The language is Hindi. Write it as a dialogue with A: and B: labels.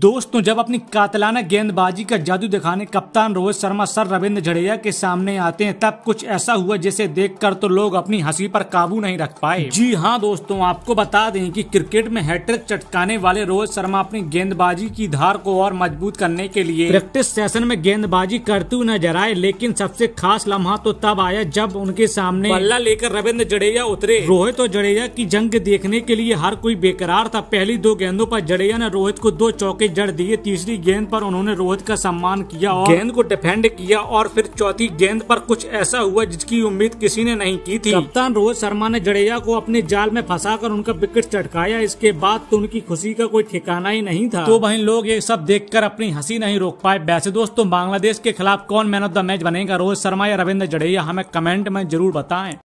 A: दोस्तों जब अपनी कातलाना गेंदबाजी का जादू दिखाने कप्तान रोहित शर्मा सर रविंद्र जडेजा के सामने आते हैं तब कुछ ऐसा हुआ जिसे देखकर तो लोग अपनी हंसी पर काबू नहीं रख पाए जी हाँ दोस्तों आपको बता दें कि क्रिकेट में हैट्रिक चटकाने वाले रोहित शर्मा अपनी गेंदबाजी की धार को और मजबूत करने के लिए प्रैक्टिस सेशन में गेंदबाजी करते हुए नजर आए लेकिन सबसे खास लम्हा तो तब आया जब उनके सामने बल्ला लेकर रविंद्र जडेजा उतरे रोहित और जडेजा की जंग देखने के लिए हर कोई बेकरार था पहली दो गेंदों पर जडेजा ने रोहित को दो चौके जड़ दिए तीसरी गेंद पर उन्होंने रोहित का सम्मान किया और गेंद को डिफेंड किया और फिर चौथी गेंद पर कुछ ऐसा हुआ जिसकी उम्मीद किसी ने नहीं की थी कप्तान रोहित शर्मा ने जडेजा को अपने जाल में फंसा कर उनका विकेट चटकाया इसके बाद तो उनकी खुशी का कोई ठिकाना ही नहीं था तो वही लोग ये सब कर अपनी हंसी नहीं रोक पाए वैसे दोस्तों बांग्लादेश के खिलाफ कौन मैन ऑफ द मैच बनेगा रोहित शर्मा या रविंद्र जडेजा हमें कमेंट में जरूर बताएं